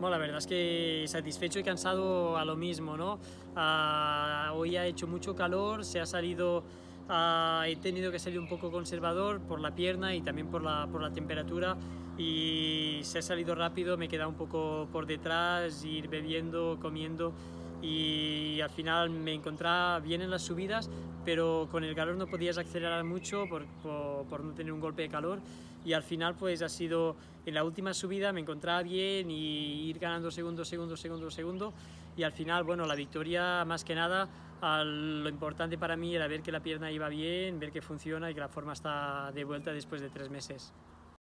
Bueno, la verdad es que satisfecho y cansado a lo mismo, ¿no? Ah, hoy ha hecho mucho calor, se ha salido... Ah, he tenido que salir un poco conservador por la pierna y también por la, por la temperatura y se ha salido rápido, me he quedado un poco por detrás, ir bebiendo, comiendo y al final me encontraba bien en las subidas, pero con el calor no podías acelerar mucho por, por, no tener un golpe de calor y al final pues ha sido en la última subida me encontraba bien y ir ganando segundo, segundo, segundo, segundo y al final bueno la victoria más que nada lo importante para mí era ver que la pierna iba bien, ver que funciona y que la forma está de vuelta después de tres meses.